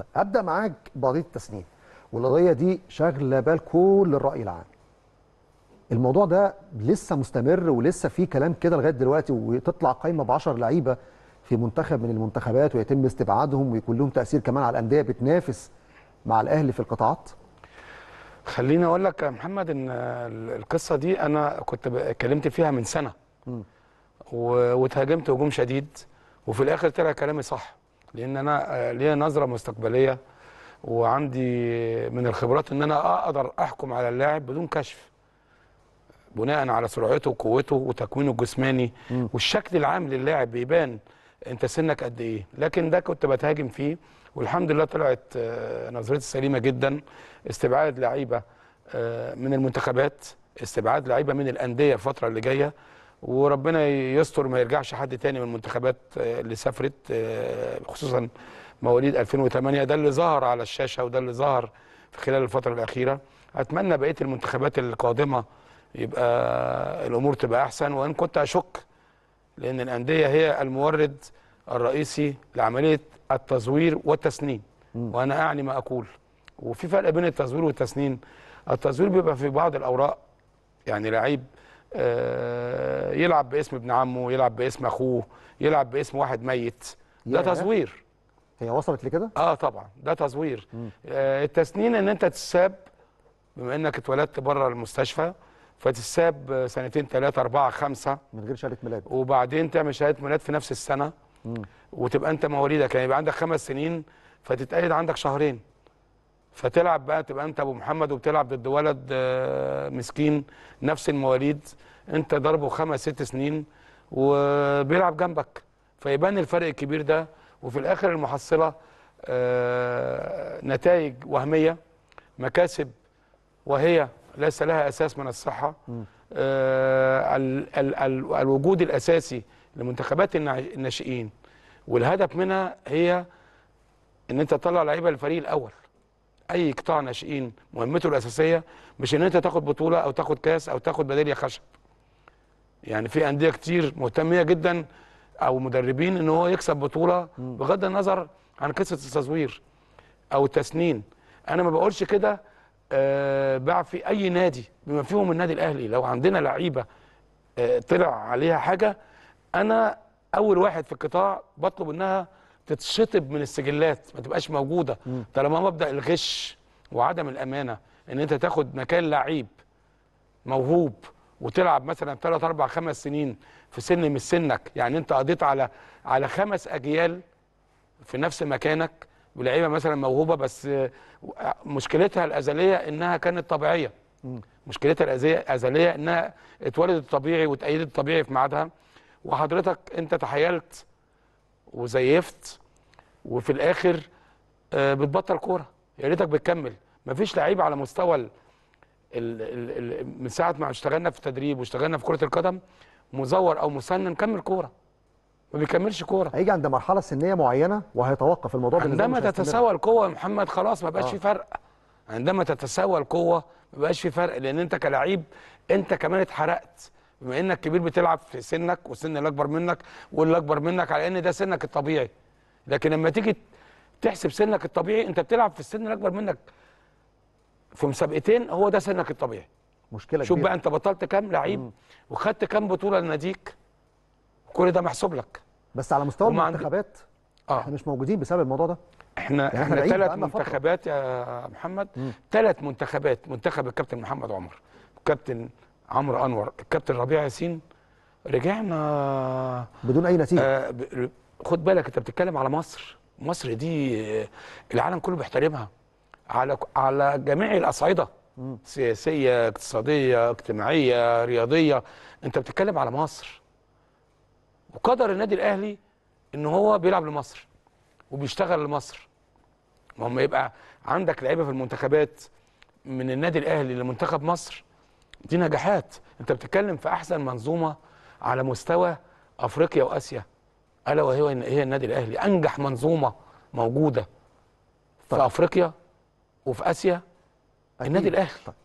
طيب ابدا معاك بقضيه التسنيم والقضيه دي شاغله بال كل الراي العام الموضوع ده لسه مستمر ولسه في كلام كده لغايه دلوقتي وتطلع قايمه ب 10 لعيبه في منتخب من المنتخبات ويتم استبعادهم ويكون لهم تاثير كمان على الانديه بتنافس مع الاهلي في القطاعات خليني اقول لك يا محمد ان القصه دي انا كنت اتكلمت فيها من سنه واتهاجمت هجوم شديد وفي الاخر طلع كلامي صح لان انا آه، ليا نظره مستقبليه وعندي من الخبرات ان انا اقدر احكم على اللاعب بدون كشف بناء على سرعته وقوته وتكوينه الجسماني م. والشكل العام للاعب بيبان انت سنك قد ايه لكن ده كنت بتهاجم فيه والحمد لله طلعت آه، نظرتي سليمه جدا استبعاد لعيبه آه، من المنتخبات استبعاد لعيبه من الانديه الفتره اللي جايه وربنا يستر ما يرجعش حد تاني من المنتخبات آه، اللي سافرت آه، خصوصا مواليد 2008 ده اللي ظهر على الشاشه وده اللي ظهر في خلال الفتره الاخيره اتمنى بقيه المنتخبات القادمه يبقى الامور تبقى احسن وان كنت اشك لان الانديه هي المورد الرئيسي لعمليه التزوير والتسنين وانا اعني ما اقول وفي فرق بين التزوير والتسنين التزوير بيبقى في بعض الاوراق يعني لعيب آه، يلعب باسم ابن عمه يلعب باسم اخوه يلعب باسم واحد ميت ده تزوير هي وصلت لكده اه طبعا ده تزوير آه التسنين ان انت تساب بما انك اتولدت بره المستشفى فتساب سنتين ثلاثة أربعة خمسة من غير شهادة ميلاد وبعدين تعمل شهادة ميلاد في نفس السنة مم. وتبقى أنت مواليدك يعني يبقى عندك خمس سنين فتتقيد عندك شهرين فتلعب بقى تبقى انت ابو محمد وبتلعب ضد ولد آه، مسكين نفس المواليد انت ضربه خمس ست سنين وبيلعب جنبك فيبان الفرق الكبير ده وفي الاخر المحصله آه، نتائج وهميه مكاسب وهي ليس لها اساس من الصحه آه، الوجود الاساسي لمنتخبات الناشئين والهدف منها هي ان انت تطلع لعيبه الفريق الاول اي قطاع ناشئين مهمته الاساسيه مش ان انت تاخد بطوله او تاخد كاس او تاخد ميداليه خشب يعني في انديه كتير مهتميه جدا او مدربين ان هو يكسب بطوله بغض النظر عن قصه التزوير او التسنين انا ما بقولش كده أه في اي نادي بما فيهم النادي الاهلي لو عندنا لعيبه أه طلع عليها حاجه انا اول واحد في القطاع بطلب انها تتشطب من السجلات ما تبقاش موجوده طالما مبدا الغش وعدم الامانه ان انت تاخد مكان لعيب موهوب وتلعب مثلا ثلاث اربع خمس سنين في سن مش سنك يعني انت قضيت على على خمس اجيال في نفس مكانك ولعيبه مثلا موهوبه بس مشكلتها الازليه انها كانت طبيعيه مشكلتها الازليه انها اتولدت طبيعي وتأيدت طبيعي في ميعادها وحضرتك انت تحيلت وزيفت وفي الاخر آه، بتبطل كوره يا ريتك بتكمل مفيش لعيب على مستوى ال من ساعه ما اشتغلنا في التدريب واشتغلنا في كره القدم مزور او مسنن كمل كوره ما بيكملش كوره هيجي عند مرحله سنيه معينه وهيتوقف الموضوع عندما تتساوى القوه يا محمد خلاص ما بقاش آه. في فرق عندما تتساوى القوه ما بقاش في فرق لان انت كلاعب انت كمان اتحرقت بما انك كبير بتلعب في سنك وسن اللي اكبر منك واللي اكبر منك على ان ده سنك الطبيعي لكن لما تيجي تحسب سنك الطبيعي انت بتلعب في السن الاكبر منك في مسابقتين هو ده سنك الطبيعي مشكله شوف كبيرة. بقى انت بطلت كام لعيب وخدت كام بطوله لناديك كل ده محسوب لك بس على مستوى المنتخبات اه احنا مش موجودين بسبب الموضوع ده احنا يعني احنا ثلاث منتخبات يا محمد ثلاث منتخبات منتخب الكابتن محمد عمر كابتن عمرو انور الكابتن ربيع ياسين رجعنا بدون اي نتيجه آه، خد بالك انت بتتكلم على مصر مصر دي العالم كله بيحترمها على على جميع الاصعده سياسيه اقتصاديه اجتماعيه رياضيه انت بتتكلم على مصر وقدر النادي الاهلي ان هو بيلعب لمصر وبيشتغل لمصر ما هم يبقى عندك لعيبه في المنتخبات من النادي الاهلي لمنتخب مصر دي نجاحات انت بتتكلم في احسن منظومه على مستوى افريقيا واسيا الا وهي هي النادي الاهلي انجح منظومه موجوده في طيب. افريقيا وفي اسيا النادي الاهلي طيب.